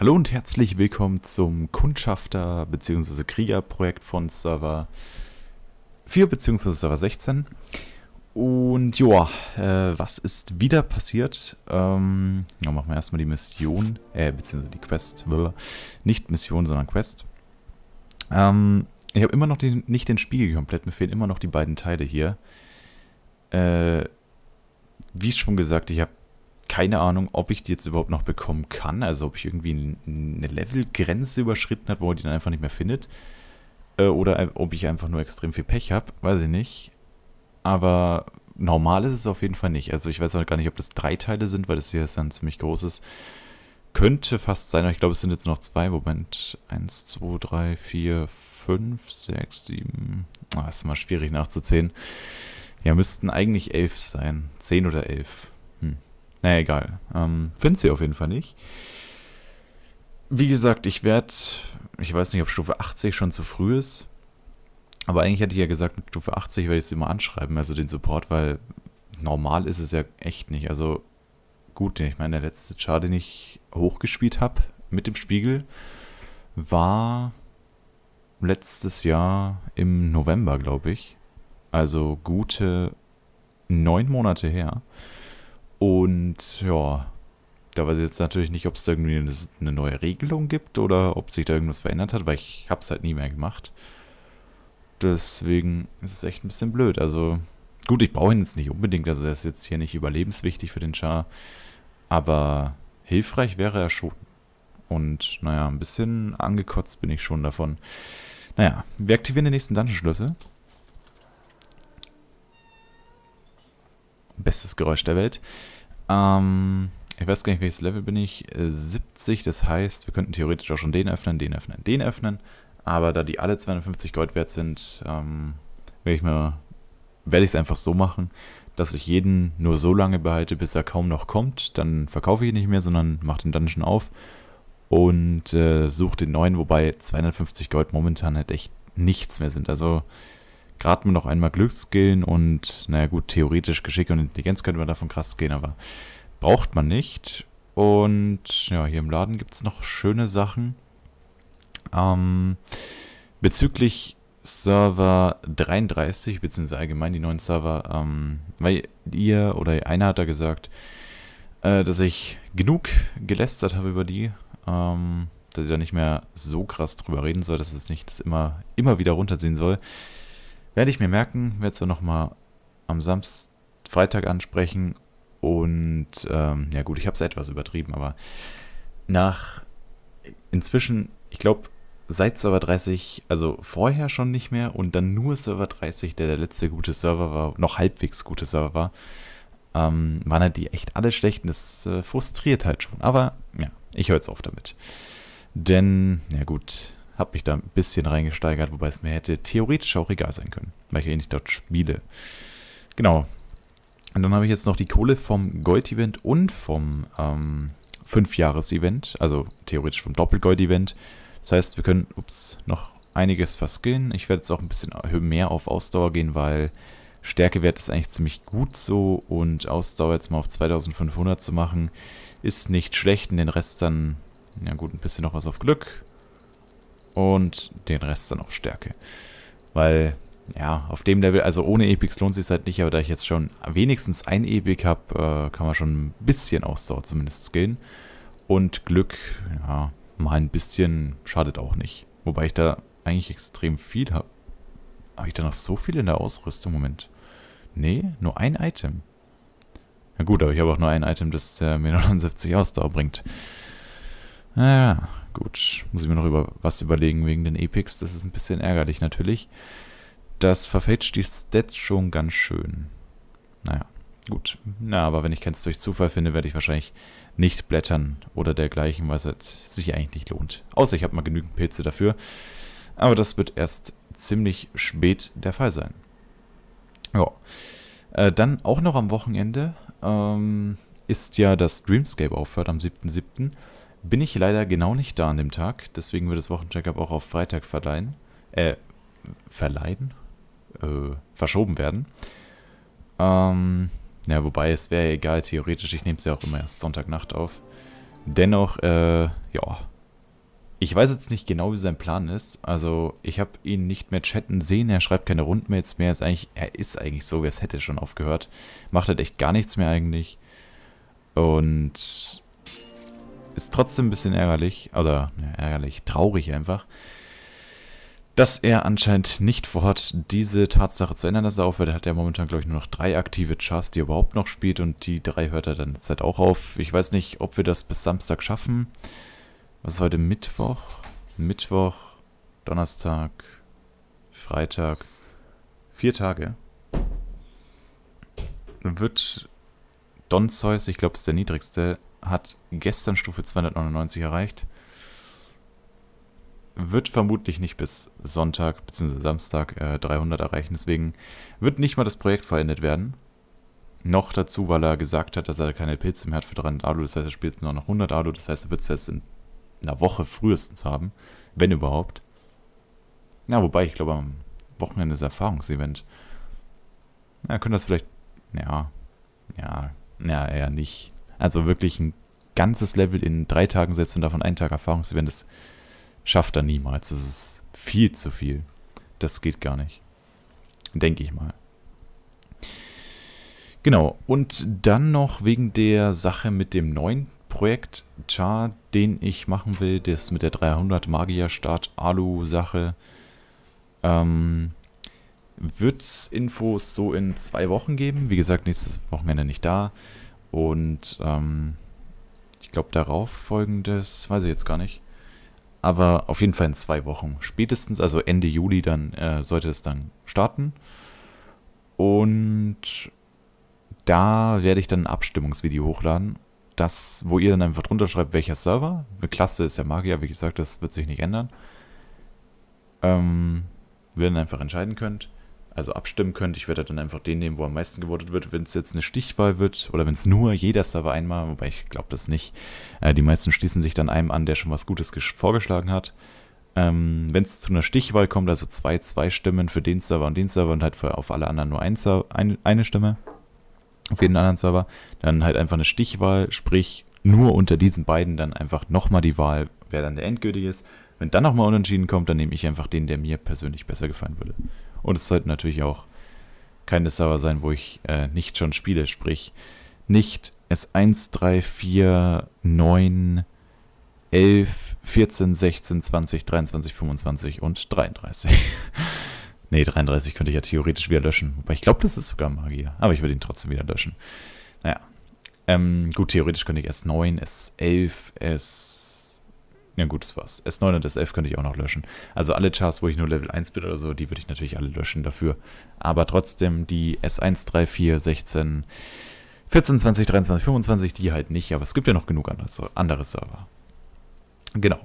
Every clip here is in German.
Hallo und herzlich willkommen zum Kundschafter bzw. Krieger-Projekt von Server 4 bzw. Server 16. Und ja, äh, was ist wieder passiert? Ähm, ja, machen wir erstmal die Mission, äh, beziehungsweise die Quest. Nicht Mission, sondern Quest. Ähm, ich habe immer noch den, nicht den Spiegel komplett, mir fehlen immer noch die beiden Teile hier. Äh, wie schon gesagt, ich habe keine Ahnung, ob ich die jetzt überhaupt noch bekommen kann. Also ob ich irgendwie eine Levelgrenze überschritten habe, wo man die dann einfach nicht mehr findet. Äh, oder ob ich einfach nur extrem viel Pech habe, weiß ich nicht. Aber normal ist es auf jeden Fall nicht. Also ich weiß auch gar nicht, ob das drei Teile sind, weil das hier ist dann ziemlich großes. Könnte fast sein, aber ich glaube, es sind jetzt noch zwei. Moment. Eins, zwei, drei, vier, fünf, sechs, sieben. Ah, ist mal schwierig nachzuzählen. Ja, müssten eigentlich elf sein. Zehn oder elf. Hm. Naja, egal. Ähm, Findet sie auf jeden Fall nicht. Wie gesagt, ich werde... Ich weiß nicht, ob Stufe 80 schon zu früh ist. Aber eigentlich hätte ich ja gesagt, mit Stufe 80 werde ich sie mal anschreiben, also den Support, weil normal ist es ja echt nicht. Also gut, ich meine, der letzte Char, den ich hochgespielt habe mit dem Spiegel, war letztes Jahr im November, glaube ich. Also gute neun Monate her. Und ja, da weiß ich jetzt natürlich nicht, ob es da irgendwie eine, eine neue Regelung gibt oder ob sich da irgendwas verändert hat, weil ich habe es halt nie mehr gemacht. Deswegen ist es echt ein bisschen blöd. Also gut, ich brauche ihn jetzt nicht unbedingt, also er ist jetzt hier nicht überlebenswichtig für den Char, aber hilfreich wäre er schon. Und naja, ein bisschen angekotzt bin ich schon davon. Naja, wir aktivieren den nächsten Dungeon-Schlüssel. Bestes Geräusch der Welt. Ähm, ich weiß gar nicht, welches Level bin ich. 70, äh, das heißt, wir könnten theoretisch auch schon den öffnen, den öffnen, den öffnen. Aber da die alle 250 Gold wert sind, ähm, werde ich mir werde ich es einfach so machen, dass ich jeden nur so lange behalte, bis er kaum noch kommt. Dann verkaufe ich ihn nicht mehr, sondern mache den Dungeon auf und äh, suche den neuen, wobei 250 Gold momentan halt echt nichts mehr sind. Also Gerade mir noch einmal Glück skillen und, naja gut, theoretisch Geschick und Intelligenz könnte man davon krass gehen, aber braucht man nicht. Und ja, hier im Laden gibt es noch schöne Sachen. Ähm, bezüglich Server 33, beziehungsweise allgemein die neuen Server, ähm, weil ihr oder einer hat da gesagt, äh, dass ich genug gelästert habe über die, ähm, dass ich da nicht mehr so krass drüber reden soll, dass es nicht das immer, immer wieder runterziehen soll. Werde ich mir merken, werde es dann nochmal am Samstag, Freitag ansprechen. Und ähm, ja gut, ich habe es etwas übertrieben, aber nach inzwischen, ich glaube, seit Server 30, also vorher schon nicht mehr und dann nur Server 30, der der letzte gute Server war, noch halbwegs gute Server war, ähm, waren halt die echt alle schlecht und das äh, frustriert halt schon. Aber ja, ich höre jetzt auf damit. Denn, ja gut, habe mich da ein bisschen reingesteigert, wobei es mir hätte theoretisch auch egal sein können, weil ich eh nicht dort spiele. Genau. Und dann habe ich jetzt noch die Kohle vom Gold-Event und vom ähm, 5-Jahres-Event, also theoretisch vom Doppelgold-Event. Das heißt, wir können, ups, noch einiges verskillen. Ich werde jetzt auch ein bisschen mehr auf Ausdauer gehen, weil Stärkewert ist eigentlich ziemlich gut so und Ausdauer jetzt mal auf 2500 zu machen, ist nicht schlecht. Und den Rest dann, ja gut, ein bisschen noch was auf Glück, und den Rest dann auf Stärke. Weil, ja, auf dem Level, also ohne Epics lohnt sich halt nicht, aber da ich jetzt schon wenigstens ein Epic habe, äh, kann man schon ein bisschen Ausdauer zumindest skillen. Und Glück, ja, mal ein bisschen schadet auch nicht. Wobei ich da eigentlich extrem viel habe. Habe ich da noch so viel in der Ausrüstung? Moment. Nee, nur ein Item. Na gut, aber ich habe auch nur ein Item, das äh, mir 79 Ausdauer bringt. Naja, Gut, muss ich mir noch über was überlegen wegen den Epics. Das ist ein bisschen ärgerlich natürlich. Das verfälscht die Stats schon ganz schön. Naja, gut. Na, aber wenn ich Kens durch Zufall finde, werde ich wahrscheinlich nicht blättern oder dergleichen, weil es halt sich eigentlich nicht lohnt. Außer ich habe mal genügend Pilze dafür. Aber das wird erst ziemlich spät der Fall sein. Ja. Äh, dann auch noch am Wochenende ähm, ist ja das Dreamscape aufhört am 7.7 bin ich leider genau nicht da an dem Tag. Deswegen wird das Wochencheckup auch auf Freitag verleihen. Äh, verleihen? Äh, verschoben werden. Ähm, ja, wobei, es wäre egal, theoretisch. Ich nehme es ja auch immer erst Sonntagnacht auf. Dennoch, äh, ja. Ich weiß jetzt nicht genau, wie sein Plan ist. Also, ich habe ihn nicht mehr chatten sehen. Er schreibt keine Rundmails mehr. Ist eigentlich, er ist eigentlich so, wie es hätte schon aufgehört. Macht halt echt gar nichts mehr eigentlich. Und ist trotzdem ein bisschen ärgerlich, oder ja, ärgerlich, traurig einfach, dass er anscheinend nicht vorhat, diese Tatsache zu ändern, dass er aufhört. Er hat ja momentan, glaube ich, nur noch drei aktive Chars, die er überhaupt noch spielt und die drei hört er dann jetzt halt auch auf. Ich weiß nicht, ob wir das bis Samstag schaffen. Was ist heute Mittwoch? Mittwoch, Donnerstag, Freitag, vier Tage. Wird Don Zeus, ich glaube, ist der niedrigste, hat gestern Stufe 299 erreicht. Wird vermutlich nicht bis Sonntag bzw. Samstag äh, 300 erreichen, deswegen wird nicht mal das Projekt vollendet werden. Noch dazu, weil er gesagt hat, dass er keine Pilze mehr hat für 300 Alu, das heißt, er spielt nur noch 100 Alu, das heißt, er wird es erst in einer Woche frühestens haben, wenn überhaupt. ja, wobei, ich glaube, am Wochenende ist Erfahrungsevent. Na, ja, können das vielleicht. Ja. Ja. Ja, eher nicht. Also wirklich ein ganzes Level in drei Tagen, selbst wenn davon einen Tag Erfahrungsevent ist, schafft er niemals. Das ist viel zu viel. Das geht gar nicht. Denke ich mal. Genau, und dann noch wegen der Sache mit dem neuen Projekt Char, den ich machen will, das mit der 300 Magier Start Alu Sache. Ähm, wird es Infos so in zwei Wochen geben. Wie gesagt, nächstes Wochenende nicht da. Und ähm, ich glaube, darauf folgendes, weiß ich jetzt gar nicht. Aber auf jeden Fall in zwei Wochen. Spätestens, also Ende Juli, dann äh, sollte es dann starten. Und da werde ich dann ein Abstimmungsvideo hochladen. Das, wo ihr dann einfach drunter schreibt, welcher Server. Eine Klasse ist ja Magier, wie gesagt, das wird sich nicht ändern. Ähm, wir dann einfach entscheiden könnt also abstimmen könnt. Ich werde dann einfach den nehmen, wo am meisten gewotet wird. Wenn es jetzt eine Stichwahl wird oder wenn es nur jeder Server einmal, wobei ich glaube das nicht. Äh, die meisten schließen sich dann einem an, der schon was Gutes vorgeschlagen hat. Ähm, wenn es zu einer Stichwahl kommt, also zwei, zwei Stimmen für den Server und den Server und halt für, auf alle anderen nur ein ein, eine Stimme auf jeden anderen Server, dann halt einfach eine Stichwahl, sprich nur unter diesen beiden dann einfach nochmal die Wahl, wer dann der endgültige ist. Wenn dann nochmal unentschieden kommt, dann nehme ich einfach den, der mir persönlich besser gefallen würde. Und es sollten natürlich auch keine Server sein, wo ich äh, nicht schon spiele, sprich nicht S1, 3, 4, 9, 11, 14, 16, 20, 23, 25 und 33. nee, 33 könnte ich ja theoretisch wieder löschen. Wobei ich glaube, das ist sogar Magier. Aber ich würde ihn trotzdem wieder löschen. Naja. Ähm, gut, theoretisch könnte ich S9, S11, S... Ja gut, das war's. S9 und S11 könnte ich auch noch löschen. Also alle Chars, wo ich nur Level 1 bin oder so, die würde ich natürlich alle löschen dafür. Aber trotzdem die S1, 3, 4, 16, 14, 20, 23, 25, die halt nicht. Aber es gibt ja noch genug andere, andere Server. Genau.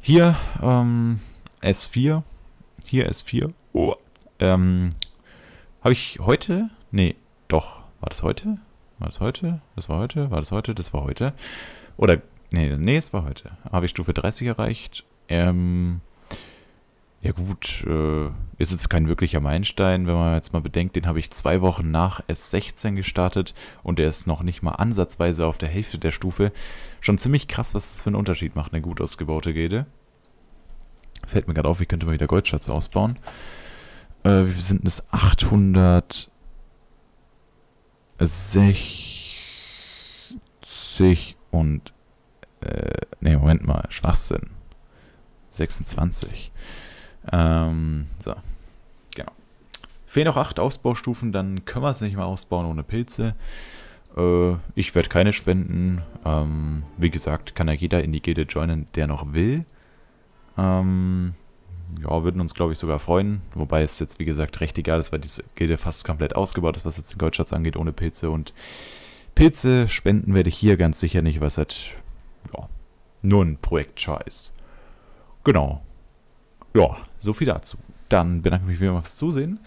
Hier ähm, S4. Hier S4. Oh. Ähm, Habe ich heute? Nee, doch. War das heute? War das heute? Das war heute? War das heute? Das war heute. Oder Nee, nee, es war heute. Habe ich Stufe 30 erreicht. Ähm, ja gut, äh, ist jetzt kein wirklicher Meilenstein, wenn man jetzt mal bedenkt, den habe ich zwei Wochen nach S16 gestartet und der ist noch nicht mal ansatzweise auf der Hälfte der Stufe. Schon ziemlich krass, was das für einen Unterschied macht, eine gut ausgebaute Gilde. Fällt mir gerade auf, ich könnte mal wieder Goldschatz ausbauen. Äh, wie viel sind das? 860 und äh, ne, Moment mal, Schwachsinn. 26. Ähm, so, genau. Fehlen noch 8 Ausbaustufen, dann können wir es nicht mehr ausbauen ohne Pilze. Äh, ich werde keine spenden. Ähm, wie gesagt, kann ja jeder in die Gilde joinen, der noch will. Ähm, ja, würden uns, glaube ich, sogar freuen. Wobei es jetzt, wie gesagt, recht egal ist, weil diese Gilde fast komplett ausgebaut ist, was jetzt den Goldschatz angeht, ohne Pilze. Und Pilze spenden werde ich hier ganz sicher nicht, weil es halt ja, nur ein Projekt-Scheiß. Genau. Ja, so viel dazu. Dann bedanke ich mich wieder mal fürs Zusehen.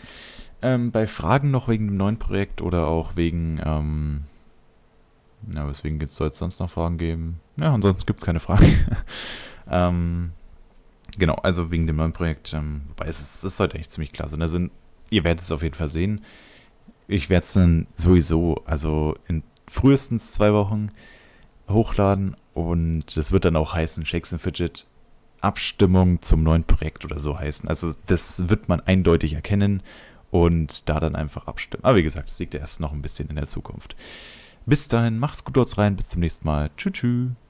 Ähm, bei Fragen noch wegen dem neuen Projekt oder auch wegen, ähm, na, weswegen soll es sonst noch Fragen geben? Ja, ansonsten gibt es keine Fragen. ähm, genau, also wegen dem neuen Projekt, ähm, wobei es, es ist heute echt ziemlich klasse. Also ihr werdet es auf jeden Fall sehen. Ich werde es dann sowieso, also in frühestens zwei Wochen hochladen und das wird dann auch heißen, Shakes and Fidget Abstimmung zum neuen Projekt oder so heißen. Also das wird man eindeutig erkennen und da dann einfach abstimmen. Aber wie gesagt, es liegt erst noch ein bisschen in der Zukunft. Bis dahin, macht's gut dort rein, bis zum nächsten Mal. Tschüss. tschüss.